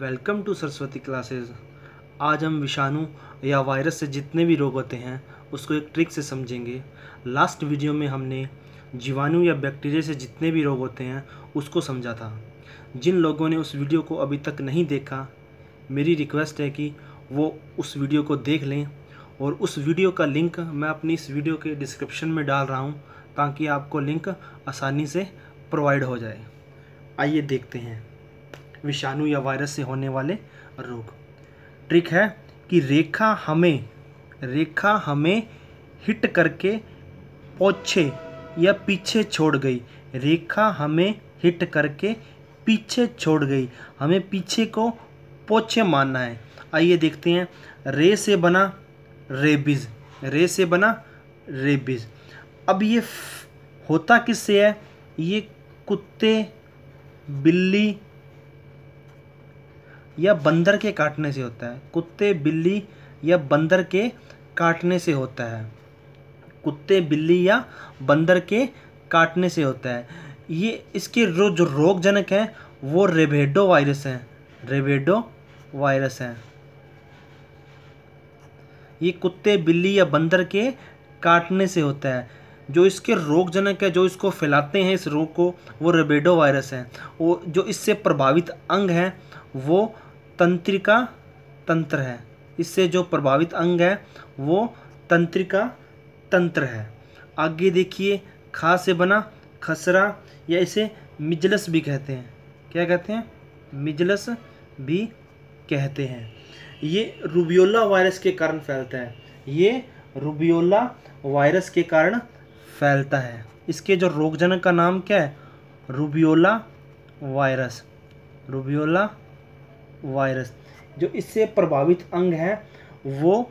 welcome to Saraswati classes आज हम विषाणु या वायरस से जितने भी रोग होते हैं उसको एक ट्रिक से समझेंगे लास्ट वीडियो में हमने जीवाणु या बैक्टीरिया से जितने भी रोग होते हैं उसको समझा था जिन लोगों ने उस वीडियो को अभी तक नहीं देखा मेरी रिक्वेस्ट है कि वो उस वीडियो को देख लें और उस वीडियो का लिंक मैं अपनी इस वीडियो के डिस्क्रिप्शन में डाल रहा हूँ ताकि आपको लिंक आसानी से प्रोवाइड हो जाए आइए देखते हैं विषाणु या वायरस से होने वाले रोग ट्रिक है कि रेखा हमें रेखा हमें हिट करके पोछे या पीछे छोड़ गई रेखा हमें हिट करके पीछे छोड़ गई हमें पीछे को पोछे मानना है आइए देखते हैं रे से बना रेबिज रे से बना रेबिज अब ये होता किससे है ये कुत्ते बिल्ली या बंदर के काटने से होता है कुत्ते बिल्ली या बंदर के काटने से होता है कुत्ते बिल्ली या बंदर के काटने से होता है ये इसके रो जो रोगजनक हैं वो रेबेडो वायरस हैं रेबेडो वायरस हैं ये कुत्ते बिल्ली या बंदर के काटने से होता है जो इसके रोगजनक है जो इसको फैलाते हैं इस रोग को वो रेबेडो वायरस है वो जो इससे प्रभावित अंग हैं वो तंत्रिका तंत्र है इससे जो प्रभावित अंग है वो तंत्रिका तंत्र है आगे देखिए खा से बना खसरा या इसे मिजलस भी कहते हैं क्या कहते हैं मिजलस भी कहते हैं ये रूबियोला वायरस के कारण फैलता है ये रूबियोला वायरस के कारण फैलता है इसके जो रोगजनक का नाम क्या है रूबियोला वायरस रूबियोला वायरस जो इससे प्रभावित अंग हैं वो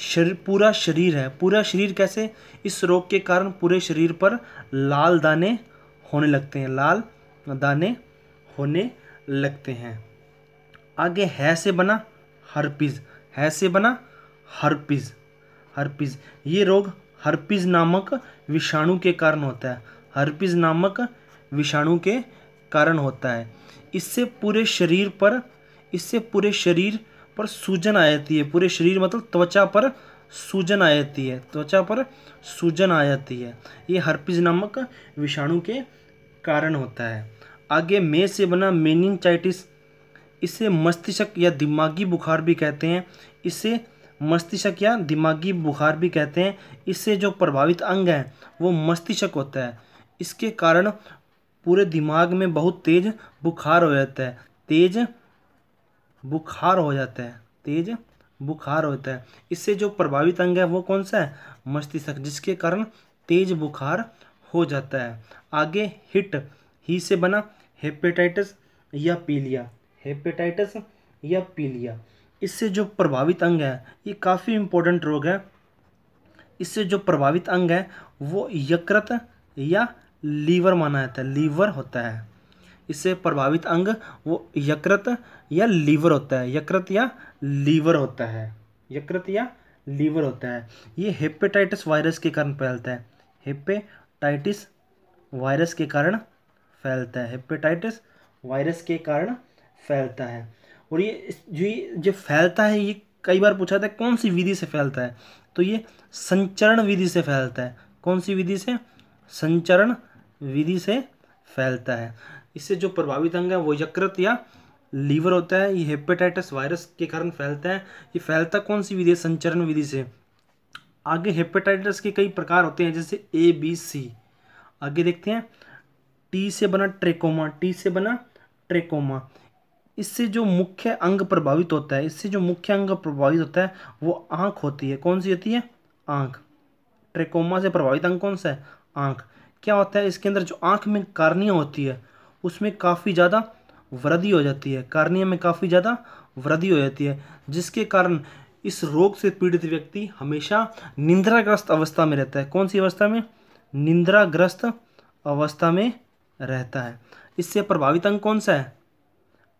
शरीर पूरा शरीर है पूरा शरीर कैसे इस रोग के कारण पूरे शरीर पर लाल दाने होने लगते हैं लाल दाने होने लगते हैं आगे है से बना हरपिज है से बना हरपिज हरपिज ये रोग हरपिज नामक विषाणु के कारण होता है हरपिज नामक विषाणु के कारण होता है इससे पूरे शरीर पर इससे पूरे शरीर पर सूजन आ जाती है पूरे शरीर मतलब त्वचा पर सूजन आ जाती है त्वचा पर सूजन आ जाती है ये हर्पिज नामक विषाणु के कारण होता है आगे मे से बना मेनिनचाइटिस इसे मस्तिष्क या दिमागी बुखार भी कहते हैं इसे मस्तिष्क या दिमागी बुखार भी कहते हैं इससे जो प्रभावित अंग हैं वो मस्तिष्क होता है इसके कारण पूरे दिमाग में बहुत तेज़ बुखार हो जाता है तेज़ बुखार हो जाता है तेज़ बुखार होता है इससे जो प्रभावित अंग है वो कौन सा है मस्तिष्क जिसके कारण तेज बुखार हो जाता है आगे हिट ही से बना हेपेटाइटिस या पीलिया हेपेटाइटिस या पीलिया इससे जो प्रभावित अंग है ये काफ़ी इंपॉर्टेंट रोग है इससे जो प्रभावित अंग है वो यकृत या लीवर माना जाता है लीवर होता है इससे प्रभावित अंग वो यकृत या लीवर होता है यकृत या लीवर होता है यकृत या लीवर होता है ये हेपेटाइटिस वायरस के कारण फैलता है हेपेटाइटिस वायरस के कारण फैलता है हेपेटाइटिस वायरस के कारण फैलता है और ये जो ये जो फैलता है ये कई बार पूछा था कौन सी विधि से फैलता है तो ये संचरण विधि से फैलता है कौन सी विधि से संचरण विधि से फैलता है इससे जो प्रभावित अंग है वो यकृत या लीवर होता है ये हेपेटाइटिस वायरस के कारण फैलता है ये फैलता कौन सी विधि संचरण विधि से आगे हेपेटाइटिस के कई प्रकार होते हैं जैसे ए बी सी आगे देखते हैं टी से बना ट्रेकोमा टी से बना ट्रेकोमा इससे जो मुख्य अंग प्रभावित होता है इससे जो मुख्य अंग प्रभावित होता है वो आँख होती है कौन सी होती है आँख ट्रेकोमा से प्रभावित अंग कौन सा है आँख क्या होता है इसके अंदर जो आँख में कार्निया होती है उसमें काफ़ी ज़्यादा वृद्धि हो जाती है कार्निया में काफ़ी ज़्यादा वृद्धि हो जाती है जिसके कारण इस रोग से पीड़ित व्यक्ति हमेशा निंद्राग्रस्त अवस्था में रहता है कौन सी अवस्था में निंद्राग्रस्त अवस्था में रहता है इससे प्रभावित अंग कौन सा है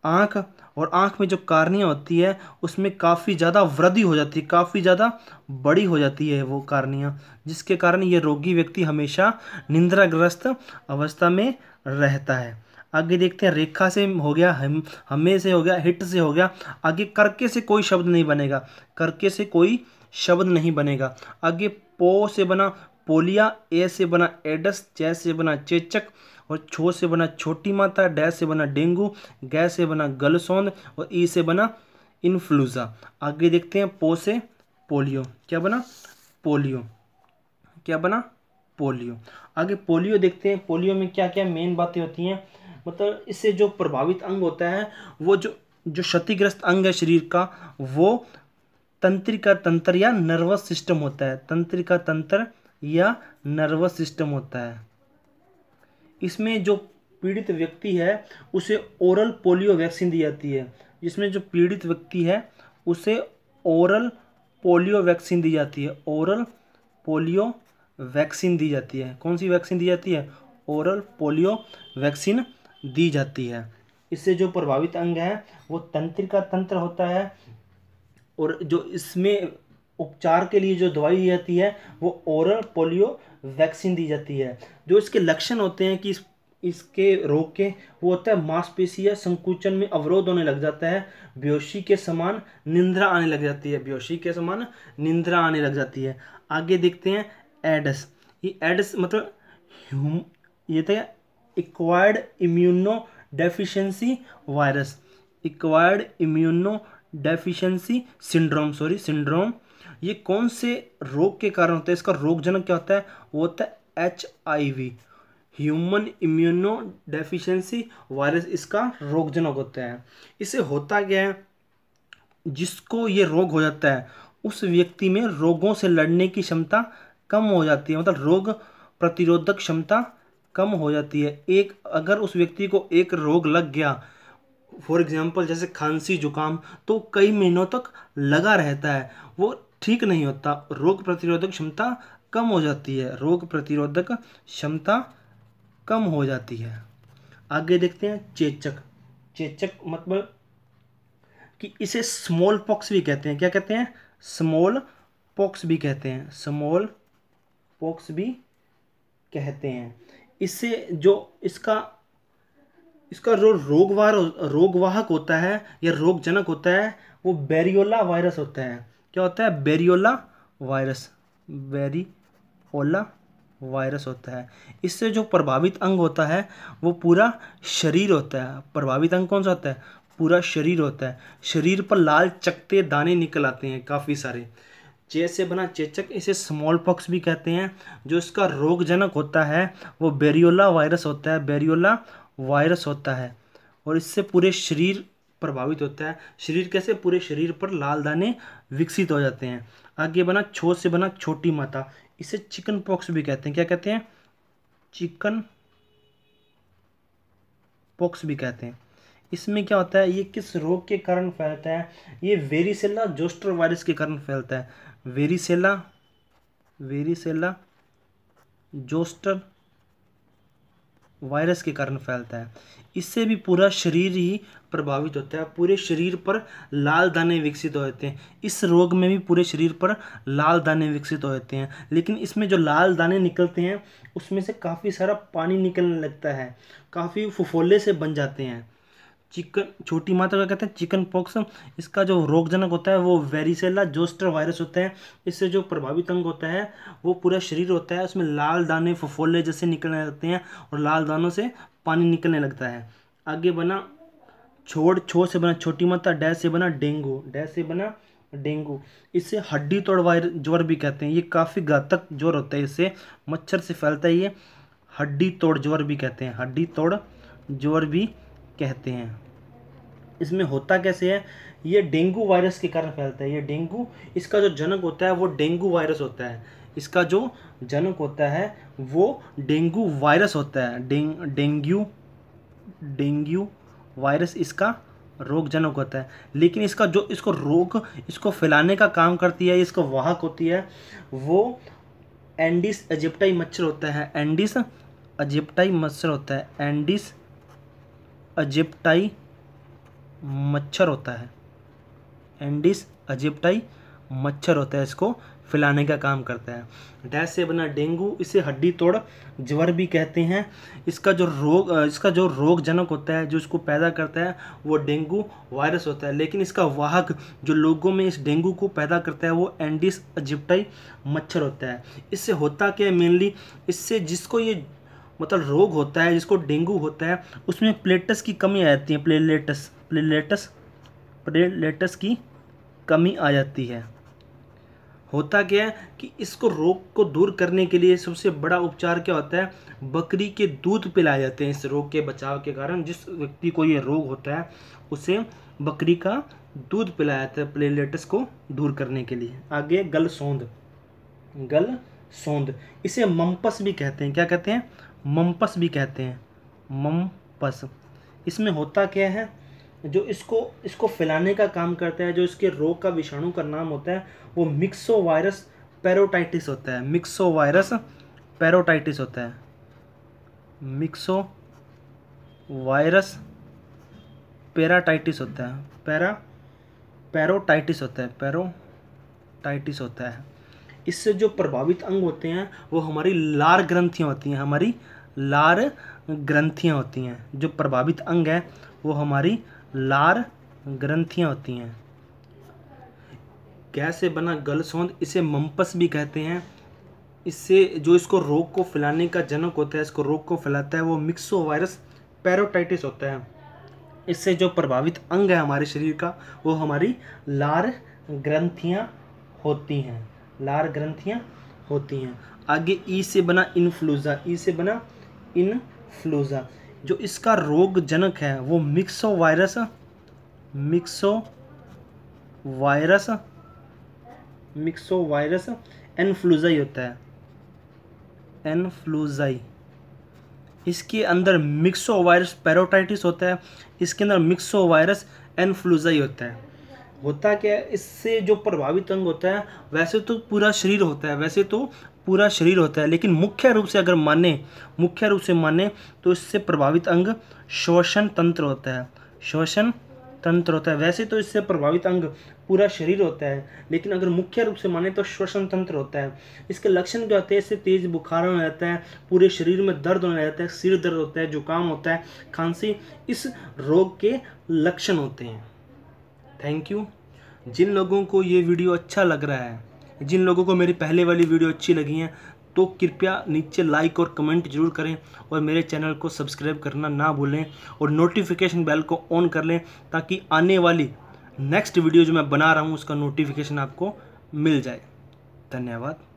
आँख और आँख में जो कारनिया होती है उसमें काफ़ी ज़्यादा वृद्धि हो जाती है काफ़ी ज़्यादा बड़ी हो जाती है वो कारनिया जिसके कारण ये रोगी व्यक्ति हमेशा निंद्राग्रस्त अवस्था में रहता है आगे देखते हैं रेखा से हो गया हम हमें से हो गया हिट से हो गया आगे करके से कोई शब्द नहीं बनेगा करके से कोई शब्द नहीं बनेगा आगे पो से बना पोलिया ए से बना एडस चै से बना चेचक और छो से बना छोटी माता डैश से बना डेंगू गै से बना गलसोंद और ई से बना इन्फ्लूज़ा आगे देखते हैं पो से पोलियो क्या बना पोलियो क्या बना पोलियो आगे पोलियो देखते हैं पोलियो में क्या क्या मेन बातें होती हैं मतलब इससे जो प्रभावित अंग होता है वो जो जो क्षतिग्रस्त अंग है शरीर का वो तंत्रिका तंत्र या नर्वस सिस्टम होता है तंत्रिका तंत्र या नर्वस सिस्टम होता है इसमें जो पीड़ित व्यक्ति है उसे ओरल पोलियो वैक्सीन दी जाती है जिसमें जो पीड़ित व्यक्ति है उसे ओरल पोलियो वैक्सीन दी जाती है ओरल पोलियो वैक्सीन दी जाती है कौन सी वैक्सीन दी जाती है ओरल पोलियो वैक्सीन दी जाती है इससे जो प्रभावित अंग हैं वो तंत्रिका तंत्र होता है और जो इसमें उपचार के लिए जो दवाई दी जाती है वो ओरल पोलियो वैक्सीन दी जाती है जो इसके लक्षण होते हैं कि इस इसके रोग के वो होता है मांसपेशी या संकुचन में अवरोध होने लग जाता है ब्योशी के समान निंद्रा आने लग जाती है ब्योशी के समान निंद्रा आने लग जाती है आगे देखते हैं एडस ये एडस मतलब ये था acquired immunodeficiency virus acquired immunodeficiency syndrome sorry syndrome ये कौन से रोग के कारण होता है इसका रोगजनक क्या होता है वो होता है H I V human immunodeficiency virus इसका रोगजनक होता है इसे होता क्या है जिसको ये रोग हो जाता है उस व्यक्ति में रोगों से लड़ने की क्षमता कम हो जाती है मतलब रोग प्रतिरोधक क्षमता कम हो जाती है एक अगर उस व्यक्ति को एक रोग लग गया फॉर एग्जाम्पल जैसे खांसी जुकाम तो कई महीनों तक लगा रहता है वो ठीक नहीं होता रोग प्रतिरोधक क्षमता कम हो जाती है रोग प्रतिरोधक क्षमता कम हो जाती है आगे देखते हैं चेचक चेचक मतलब कि इसे स्मॉल पॉक्स भी कहते हैं क्या कहते हैं स्मॉल पॉक्स भी कहते हैं स्मॉल पॉक्स भी कहते हैं इससे जो इसका इसका जो रोगवार रोगवाहक होता है या रोगजनक होता है वो बैरियोला वायरस होता है क्या होता है बेरियोला वायरस बेरीओला वायरस होता है इससे जो प्रभावित अंग होता है वो पूरा शरीर होता है प्रभावित अंग कौन सा होता है पूरा शरीर होता है शरीर पर लाल चकते दाने निकल आते हैं काफ़ी सारे चे से बना चेचक इसे स्मॉल पॉक्स भी कहते हैं जो इसका रोगजनक होता है वो बेरियोला वायरस होता है बेरियोला वायरस होता है और इससे पूरे शरीर प्रभावित होता है शरीर कैसे पूरे शरीर पर लाल दाने विकसित हो जाते हैं आगे बना छोट से बना छोटी माता इसे चिकन पॉक्स भी कहते हैं क्या कहते हैं चिकन पॉक्स भी कहते हैं इसमें क्या होता है ये किस रोग के कारण फैलता है ये वेरीसेला जोस्टर वायरस के कारण फैलता है वेरीसेला वेरीसेला जोस्टर वायरस के कारण फैलता है इससे भी पूरा शरीर ही प्रभावित होता है पूरे शरीर पर लाल दाने विकसित हो जाते हैं इस रोग में भी पूरे शरीर पर लाल दाने विकसित हो जाते हैं लेकिन इसमें जो लाल दाने निकलते हैं उसमें से काफ़ी सारा पानी निकलने लगता है काफ़ी फुफोले से बन जाते हैं चिकन छोटी मात्रा का कहते हैं चिकन पॉक्स इसका जो रोगजनक होता है वो वेरिसेला जोस्टर वायरस होते हैं इससे जो प्रभावित अंग होता है वो पूरा शरीर होता है उसमें लाल दाने फफोले जैसे निकलने लगते हैं और लाल दानों से पानी निकलने लगता है आगे बना छोड़ छो से बना छोटी मात्रा डैश से बना डेंगू डैश से बना डेंगू इससे हड्डी तोड़ वायर ज्वर भी कहते हैं ये काफ़ी घातक ज्वर होता है इससे मच्छर से फैलता है ये हड्डी तोड़ ज्वर भी कहते हैं हड्डी तोड़ ज्वर भी कहते हैं इसमें होता कैसे है ये डेंगू वायरस के कारण फैलता है ये डेंगू इसका जो जनक होता है वो डेंगू वायरस होता है इसका जो जनक होता है वो डेंगू वायरस होता है डेंगू डेंगू वायरस इसका रोगजनक होता है लेकिन इसका जो इसको रोग इसको फैलाने का काम करती है इसको वाहक होती है वो एंडिस एजिप्टाई मच्छर होता है एंडिस अजिप्टाई मच्छर होता है एंडिस अजिप्टाई मच्छर होता है एंडिस अजिप्टाई मच्छर होता है इसको फैलाने का काम करता है डैश से बना डेंगू इसे हड्डी तोड़ ज्वर भी कहते हैं इसका जो रोग इसका जो रोगजनक होता है जो इसको पैदा करता है वो डेंगू वायरस होता है लेकिन इसका वाहक जो लोगों में इस डेंगू को पैदा करता है वो एंडिस अजिप्टाई मच्छर होता है इससे होता क्या है मेनली इससे जिसको ये मतलब रोग होता है जिसको डेंगू होता है उसमें प्लेटस की कमी आ जाती है प्लेलेटस प्लेलेटस प्लेलेटस की कमी आ जाती है होता क्या है कि इसको रोग को दूर करने के लिए सबसे बड़ा उपचार क्या होता है बकरी के दूध पिलाए जाते हैं इस रोग के बचाव के कारण जिस व्यक्ति को ये रोग होता है उसे बकरी का दूध पिलाया जाता है प्लेलेटस को दूर करने के लिए आगे गल सौंद गल सौंद इसे मम्पस भी कहते हैं क्या कहते हैं मम्पस भी कहते हैं मम्पस इसमें होता क्या है जो इसको इसको फैलाने का काम करता है जो इसके रोग का विषाणु का नाम होता है वो मिक्सो वायरस पैरोटाइटिस होता है मिक्सो वायरस पैरोटाइटिस होता है मिक्सो वायरस पैराटाइटिस होता है पैरा पैरोटाइटिस होता है पैरोटाइटिस होता है इससे जो प्रभावित अंग होते हैं वो हमारी लार ग्रंथियाँ होती हैं हमारी लार ग्रंथियाँ होती हैं जो प्रभावित अंग हैं वो हमारी लार ग्रंथियाँ होती हैं गैस से बना सौंद इसे मम्पस भी कहते हैं इससे जो इसको रोग को फैलाने का जनक होता है इसको रोग को फैलाता है वो मिक्सो वायरस पैरोटाइटिस होता है इससे जो प्रभावित अंग है हमारे शरीर का वो हमारी लार ग्रंथियाँ होती हैं लार ग्रंथियाँ होती हैं आगे ई से बना इन्फ्लूज़ा ई से बना इन्फ्लूज़ा जो इसका रोग जनक है वो myxovirus myxovirus myxovirus influenzae होता है एनफ्लूजाई इसके अंदर मिक्सो वायरस पैरोटाइटिस होता है इसके अंदर मिक्सो वायरस एनफ्लूजाई होता है होता क्या है इससे जो प्रभावित अंग होता है वैसे तो पूरा शरीर होता है वैसे तो पूरा शरीर होता है लेकिन मुख्य रूप से अगर माने मुख्य रूप से माने तो इससे प्रभावित अंग श्वसन तंत्र होता है श्वसन तंत्र होता है वैसे तो इससे प्रभावित अंग पूरा शरीर होता है लेकिन अगर मुख्य रूप से माने तो श्वसन तंत्र होता है इसके लक्षण क्या होते हैं इससे तेज बुखार होने रहता है पूरे शरीर में दर्द होने रहता है सिर दर्द होता है जुकाम होता है खांसी इस रोग के लक्षण होते हैं थैंक यू जिन लोगों को ये वीडियो अच्छा लग रहा है जिन लोगों को मेरी पहले वाली वीडियो अच्छी लगी है तो कृपया नीचे लाइक और कमेंट जरूर करें और मेरे चैनल को सब्सक्राइब करना ना भूलें और नोटिफिकेशन बेल को ऑन कर लें ताकि आने वाली नेक्स्ट वीडियो जो मैं बना रहा हूँ उसका नोटिफिकेशन आपको मिल जाए धन्यवाद